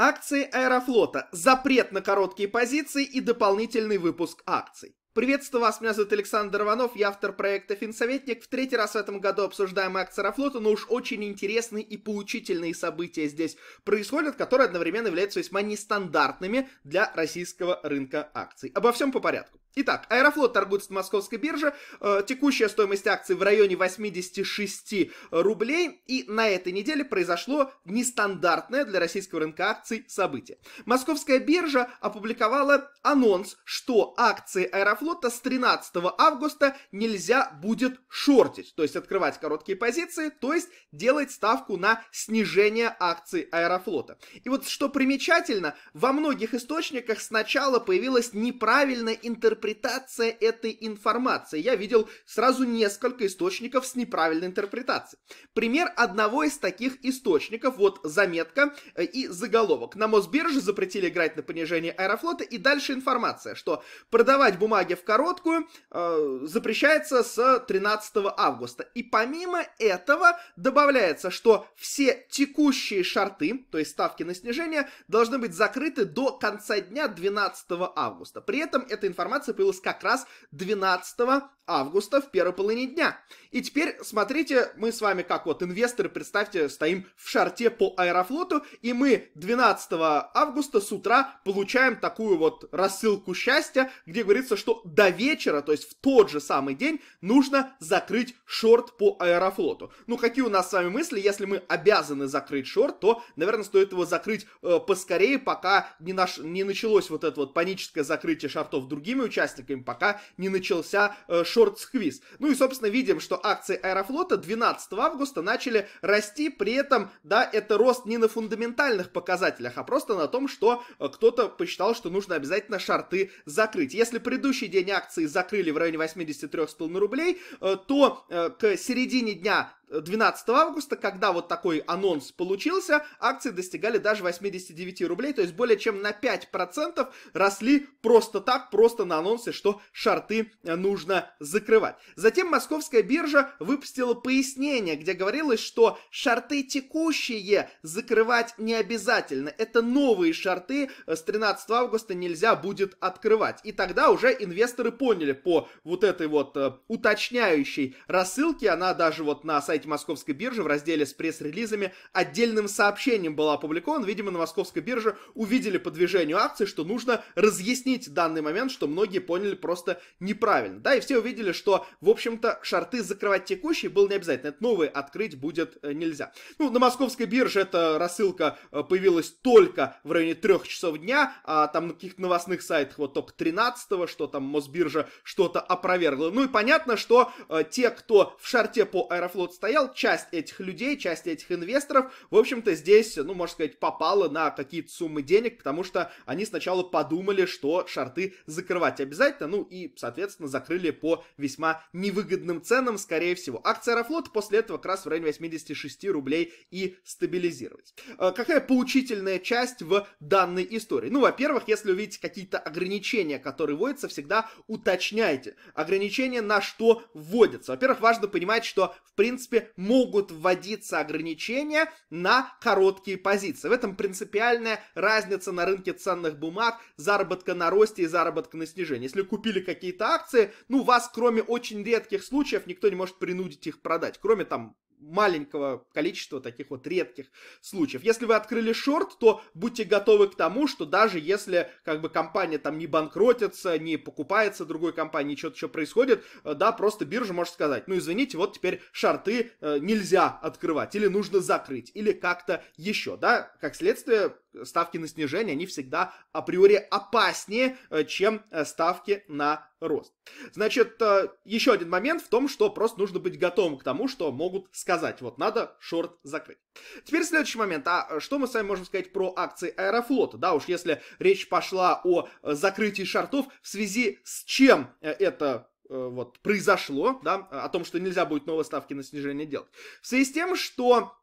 Акции Аэрофлота. Запрет на короткие позиции и дополнительный выпуск акций. Приветствую вас, меня зовут Александр Иванов, я автор проекта «Финсоветник». В третий раз в этом году обсуждаем акции Аэрофлота, но уж очень интересные и поучительные события здесь происходят, которые одновременно являются весьма нестандартными для российского рынка акций. Обо всем по порядку. Итак, Аэрофлот торгуется на московской бирже, э, текущая стоимость акций в районе 86 рублей, и на этой неделе произошло нестандартное для российского рынка акций событие. Московская биржа опубликовала анонс, что акции Аэрофлота флота с 13 августа нельзя будет шортить, то есть открывать короткие позиции, то есть делать ставку на снижение акций Аэрофлота. И вот что примечательно, во многих источниках сначала появилась неправильная интерпретация этой информации. Я видел сразу несколько источников с неправильной интерпретацией. Пример одного из таких источников, вот заметка э, и заголовок. На Мосбирже запретили играть на понижение Аэрофлота и дальше информация, что продавать бумаги бумаге в короткую э, запрещается с 13 августа. И помимо этого добавляется, что все текущие шарты, то есть ставки на снижение, должны быть закрыты до конца дня 12 августа. При этом эта информация появилась как раз 12 августа в первой половине дня. И теперь, смотрите, мы с вами как вот инвесторы, представьте, стоим в шарте по Аэрофлоту, и мы 12 августа с утра получаем такую вот рассылку счастья, где говорится, что до вечера, то есть в тот же самый день, нужно закрыть шорт по Аэрофлоту. Ну, какие у нас с вами мысли? Если мы обязаны закрыть шорт, то, наверное, стоит его закрыть э, поскорее, пока не, наш, не началось вот это вот паническое закрытие шортов другими участниками, пока не начался э, шорт-сквиз. Ну и, собственно, видим, что акции Аэрофлота 12 августа начали расти, при этом, да, это рост не на фундаментальных показателях, а просто на том, что э, кто-то посчитал, что нужно обязательно шорты закрыть. Если предыдущий день акции закрыли в районе 83,5 рублей, э, то э, к середине дня 12 августа, когда вот такой анонс получился, акции достигали даже 89 рублей, то есть более чем на 5% росли просто так, просто на анонсе, что шарты э, нужно закрывать. Затем московская биржа выпустила пояснение, где говорилось, что шарты текущие закрывать не обязательно. Это новые шарты э, с 13 августа нельзя будет открывать. И тогда уже инвесторы поняли по вот этой вот э, уточняющей рассылке, она даже вот на сайте сайте Московской биржи в разделе с пресс-релизами отдельным сообщением было опубликовано. Видимо, на Московской бирже увидели по движению акций, что нужно разъяснить данный момент, что многие поняли просто неправильно. Да, и все увидели, что, в общем-то, шарты закрывать текущие было не обязательно. Это новые открыть будет э, нельзя. Ну, на Московской бирже эта рассылка э, появилась только в районе трех часов дня, а там на каких-то новостных сайтах вот только 13 что там Мосбиржа что-то опровергла. Ну и понятно, что э, те, кто в шарте по Аэрофлот стоят, состоял, часть этих людей, часть этих инвесторов, в общем-то, здесь, ну, можно сказать, попала на какие-то суммы денег, потому что они сначала подумали, что шарты закрывать обязательно, ну, и, соответственно, закрыли по весьма невыгодным ценам, скорее всего. Акция Аэрофлота после этого как раз в районе 86 рублей и стабилизировалась. Э, какая поучительная часть в данной истории? Ну, во-первых, если увидите какие-то ограничения, которые вводятся, всегда уточняйте, ограничения на что вводятся. Во-первых, важно понимать, что, в принципе, принципе, могут вводиться ограничения на короткие позиции. В этом принципиальная разница на рынке ценных бумаг, заработка на росте и заработка на снижении. Если купили какие-то акции, ну, вас, кроме очень редких случаев, никто не может принудить их продать, кроме там маленького количества таких вот редких случаев. Если вы открыли шорт, то будьте готовы к тому, что даже если как бы компания там не банкротится, не покупается другой компанией, что-то еще происходит, э, да, просто биржа может сказать, ну извините, вот теперь шорты э, нельзя открывать, или нужно закрыть, или как-то еще, да, как следствие ставки на снижение, они всегда априори опаснее, э, чем э, ставки на рост. Значит, э, еще один момент в том, что просто нужно быть готовым к тому, что могут сказать. Вот надо шорт закрыть. Теперь следующий момент. А что мы с вами можем сказать про акции Аэрофлота? Да, уж если речь пошла о закрытии шортов, в связи с чем это вот произошло, да, о том, что нельзя будет новые ставки на снижение делать. В связи с тем, что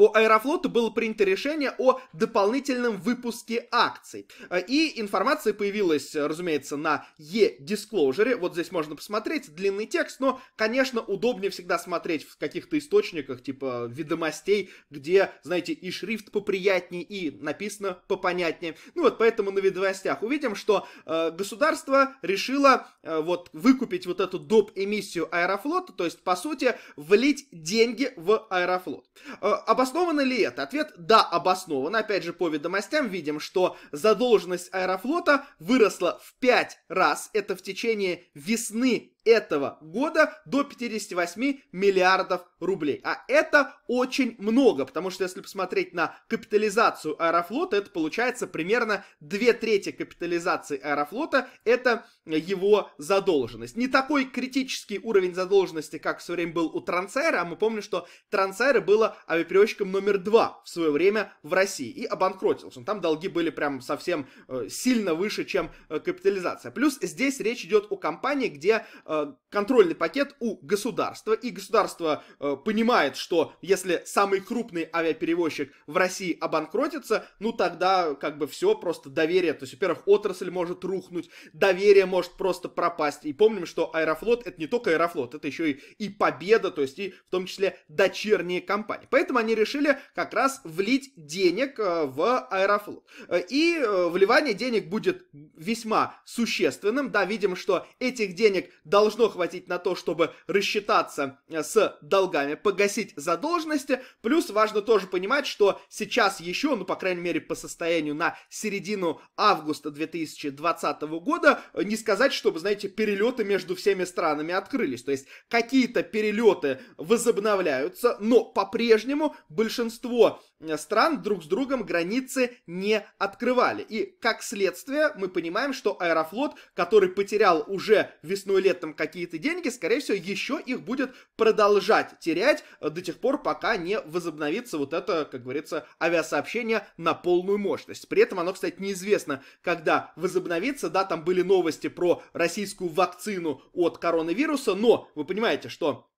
по Аэрофлоту было принято решение о дополнительном выпуске акций. И информация появилась, разумеется, на e-disclosure. Вот здесь можно посмотреть длинный текст, но, конечно, удобнее всегда смотреть в каких-то источниках, типа ведомостей, где, знаете, и шрифт поприятнее, и написано попонятнее. Ну вот поэтому на ведомостях увидим, что э, государство решило э, вот выкупить вот эту доп. эмиссию Аэрофлота, то есть, по сути, влить деньги в Аэрофлот. Э, обос Обосновано ли это? Ответ – да, обосновано. Опять же, по ведомостям видим, что задолженность Аэрофлота выросла в 5 раз. Это в течение весны этого года до 58 миллиардов рублей. А это очень много, потому что если посмотреть на капитализацию Аэрофлота, это получается примерно две трети капитализации Аэрофлота, это его задолженность. Не такой критический уровень задолженности, как в свое время был у Трансайра, а мы помним, что Трансайра было авиаперевозчиком номер два в свое время в России и обанкротился. Ну, там долги были прям совсем э, сильно выше, чем э, капитализация. Плюс здесь речь идет о компании, где э, Э, контрольный пакет у государства, и государство э, понимает, что если самый крупный авиаперевозчик в России обанкротится, ну тогда как бы все просто доверие, то есть, во-первых, отрасль может рухнуть, доверие может просто пропасть. И помним, что Аэрофлот это не только Аэрофлот, это еще и, и Победа, то есть и в том числе дочерние компании. Поэтому они решили как раз влить денег э, в Аэрофлот. Э, и э, вливание денег будет весьма существенным, да, видим, что этих денег должно должно хватить на то, чтобы рассчитаться э, с долгами, погасить задолженности. Плюс важно тоже понимать, что сейчас еще, ну, по крайней мере, по состоянию на середину августа 2020 года, э, не сказать, чтобы, знаете, перелеты между всеми странами открылись. То есть какие-то перелеты возобновляются, но по-прежнему большинство стран друг с другом границы не открывали. И как следствие мы понимаем, что Аэрофлот, который потерял уже весной летом какие-то деньги, скорее всего, еще их будет продолжать терять до тех пор, пока не возобновится вот это, как говорится, авиасообщение на полную мощность. При этом оно, кстати, неизвестно, когда возобновится. Да, там были новости про российскую вакцину от коронавируса, но вы понимаете, что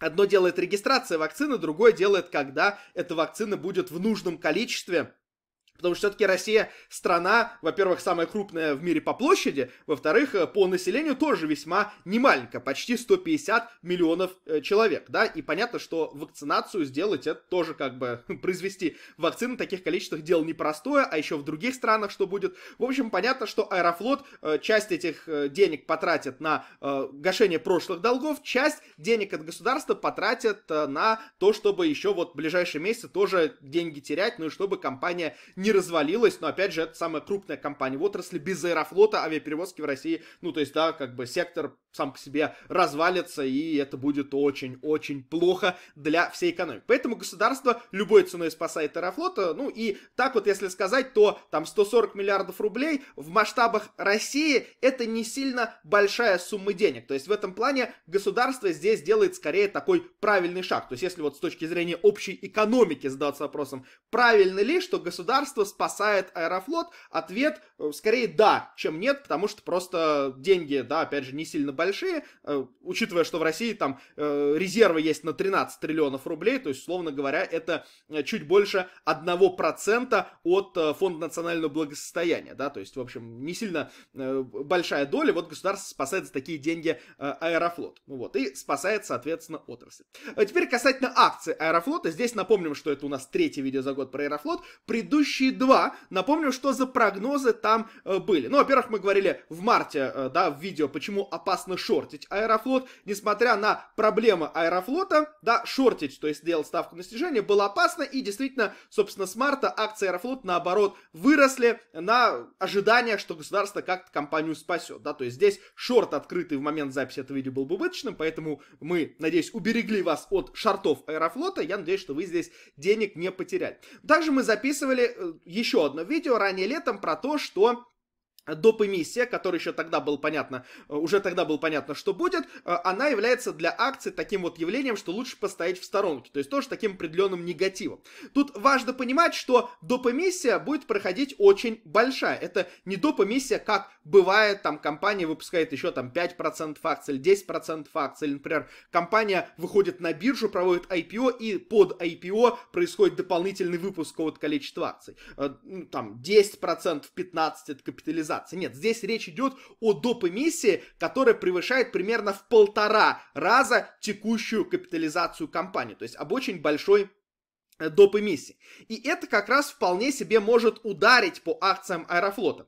Одно делает регистрация вакцины, другое делает, когда эта вакцина будет в нужном количестве Потому что все-таки Россия страна, во-первых, самая крупная в мире по площади, во-вторых, э, по населению тоже весьма немаленькая, почти 150 миллионов э, человек, да, и понятно, что вакцинацию сделать это тоже как бы хм, произвести вакцины в таких количествах дело непростое, а еще в других странах что будет. В общем, понятно, что Аэрофлот э, часть этих денег потратит на гашение прошлых долгов, часть денег от государства потратит на то, чтобы еще вот в ближайшие месяцы тоже деньги терять, ну и чтобы компания не не развалилась, но опять же, это самая крупная компания в отрасли. Без аэрофлота авиаперевозки в России, ну то есть, да, как бы сектор сам к себе развалится, и это будет очень-очень плохо для всей экономики. Поэтому государство любой ценой спасает аэрофлота. Э, ну и так вот, если сказать, то там 140 миллиардов рублей в масштабах России это не сильно большая сумма денег. То есть в этом плане государство здесь делает скорее такой правильный шаг. То есть если вот с точки зрения общей экономики задаться вопросом, правильно ли, что государство правительство спасает Аэрофлот? Ответ э, скорее да, чем нет, потому что просто деньги, да, опять же, не сильно большие, э, учитывая, что в России там э, резервы есть на 13 триллионов рублей, то есть, словно говоря, это чуть больше 1% от Фонда национального благосостояния, да, то есть, в общем, не сильно большая доля, вот государство спасает за такие деньги Аэрофлот, ну вот, и спасает, соответственно, отрасль. Теперь касательно акций Аэрофлота, здесь напомним, что это у нас третье видео за год про Аэрофлот, предыдущий два Напомню, что за прогнозы там э, были. Ну, во-первых, мы говорили в марте, э, да, в видео, почему опасно шортить Аэрофлот. Несмотря на проблемы Аэрофлота, да, шортить, то есть делать ставку на снижение, было опасно. И действительно, собственно, с марта акции Аэрофлот, наоборот, выросли на ожидание, что государство как-то компанию спасет. Да, то есть здесь шорт открытый в момент записи этого видео был бы убыточным, поэтому мы, надеюсь, уберегли вас от шортов Аэрофлота. Я надеюсь, что вы здесь денег не потеряли. Также мы записывали э, еще одно видео ранее летом про то, что Э, доп. эмиссия, которая еще тогда был понятно, э, уже тогда было понятно, что будет, э, она является для акций таким вот явлением, что лучше постоять в сторонке, то есть тоже таким определенным негативом. Тут важно понимать, что доп. эмиссия будет проходить очень большая. Это не доп. эмиссия, как бывает, там компания выпускает еще там 5% акций или 10% акций, или, например, компания выходит на биржу, проводит IPO, и под IPO происходит дополнительный выпуск какого-то количества акций. Ну, там 10%, 15% это капитализация касаться. Нет, здесь речь идет о доп. эмиссии, которая превышает примерно в полтора раза текущую капитализацию компании. То есть об очень большой э, доп. эмиссии. И это как раз вполне себе может ударить по акциям Аэрофлота.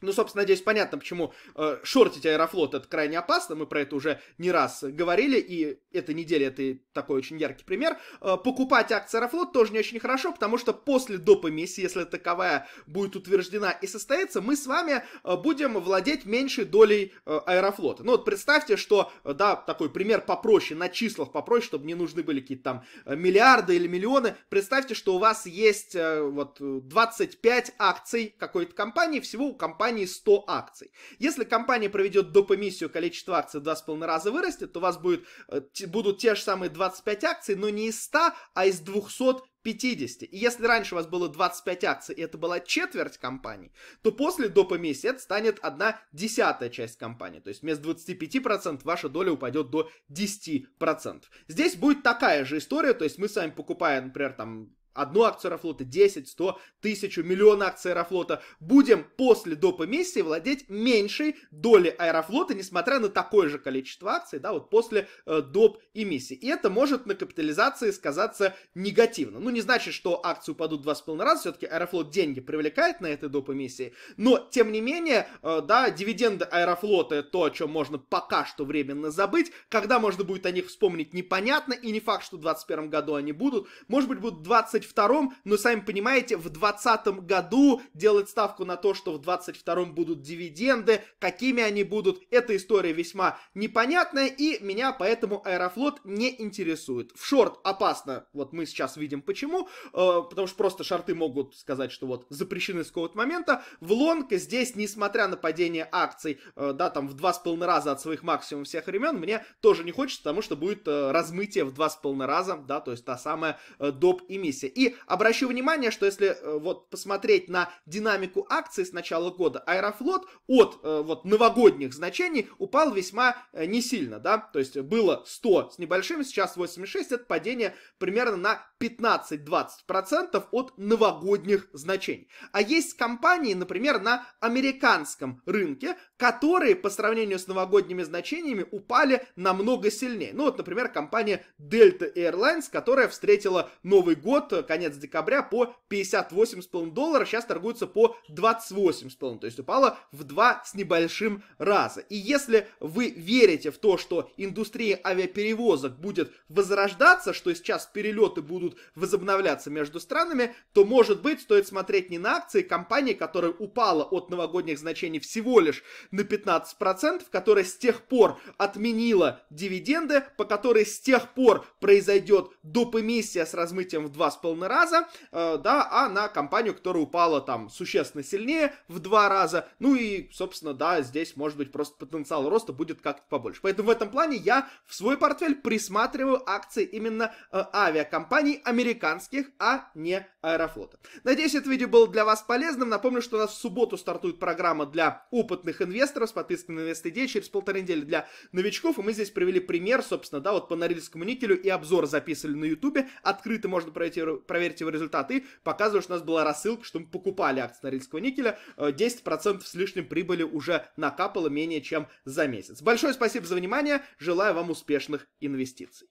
Ну, собственно, надеюсь, понятно, почему э, шортить Аэрофлот это крайне опасно. Мы про это уже не раз говорили, и эта неделя это такой очень яркий пример. Э, покупать акции Аэрофлот тоже не очень хорошо, потому что после допа миссии, если таковая будет утверждена и состоится, мы с вами э, будем владеть меньшей долей э, Аэрофлота. Ну, вот представьте, что, э, да, такой пример попроще, на числах попроще, чтобы не нужны были какие-то там э, миллиарды или миллионы. Представьте, что у вас есть э, вот 25 акций какой-то компании, всего у компании компании 100 акций. Если компания проведет допомиссию, количество акций в 2,5 раза вырастет, то у вас будет, э, будут те же самые 25 акций, но не из 100, а из 200 50. И если раньше у вас было 25 акций, и это была четверть компании, то после до помесяца это станет одна десятая часть компании. То есть вместо 25% ваша доля упадет до 10%. Здесь будет такая же история, то есть мы с вами покупаем, например, там одну акцию Аэрофлота, 10, 100, 1000, миллион акций Аэрофлота. Будем после доп. эмиссии владеть меньшей долей Аэрофлота, несмотря на такое же количество акций, да, вот после э, доп. эмиссии. И это может на капитализации сказаться негативно. Ну, не значит, что акции упадут 2,5 раза, все-таки Аэрофлот деньги привлекает на этой доп. эмиссии, но, тем не менее, э, да, дивиденды Аэрофлота то, о чем можно пока что временно забыть, когда можно будет о них вспомнить непонятно, и не факт, что в 2021 году они будут, может быть, будут 20 22 втором, но сами понимаете, в 2020 году делать ставку на то, что в 22-м будут дивиденды, какими они будут, эта история весьма непонятная, и меня поэтому Аэрофлот не интересует. В шорт опасно, вот мы сейчас видим почему, э, потому что просто шорты могут сказать, что вот запрещены с какого-то момента. В лонг здесь, несмотря на падение акций, э, да, там в два с 2,5 раза от своих максимумов всех времен, мне тоже не хочется, потому что будет э, размытие в два с 2,5 раза, да, то есть та самая э, доп. эмиссия. И обращу внимание, что если э, вот посмотреть на динамику акций с начала года, Аэрофлот от э, вот новогодних значений упал весьма э, не сильно, да, то есть было 100 с небольшим, сейчас 86, это падение примерно на 15-20% от новогодних значений. А есть компании, например, на американском рынке, которые по сравнению с новогодними значениями упали намного сильнее. Ну вот, например, компания Delta Airlines, которая встретила Новый год, конец декабря, по 58,5 доллара, сейчас торгуется по 28,5, то есть упала в 2 с небольшим раза. И если вы верите в то, что индустрия авиаперевозок будет возрождаться, что сейчас перелеты будут будут возобновляться между странами, то, может быть, стоит смотреть не на акции компании, которая упала от новогодних значений всего лишь на 15%, которая с тех пор отменила дивиденды, по которой с тех пор произойдет допомиссия с размытием в 2,5 раза, э, да, а на компанию, которая упала там существенно сильнее в 2 раза, ну и, собственно, да, здесь, может быть, просто потенциал роста будет как-то побольше. Поэтому в этом плане я в свой портфель присматриваю акции именно э, авиакомпаний, американских, а не Аэрофлота. Надеюсь, это видео было для вас полезным. Напомню, что у нас в субботу стартует программа для опытных инвесторов с подпиской на инвест.идеи через полторы недели для новичков. И мы здесь привели пример, собственно, да, вот по Норильскому никелю и обзор записывали на ютубе. Открыто можно проверить, проверить его результаты. И показываю, что у нас была рассылка, что мы покупали акции Норильского никеля. 10% э, с лишним прибыли уже накапало менее чем за месяц. Большое спасибо за внимание. Желаю вам успешных инвестиций.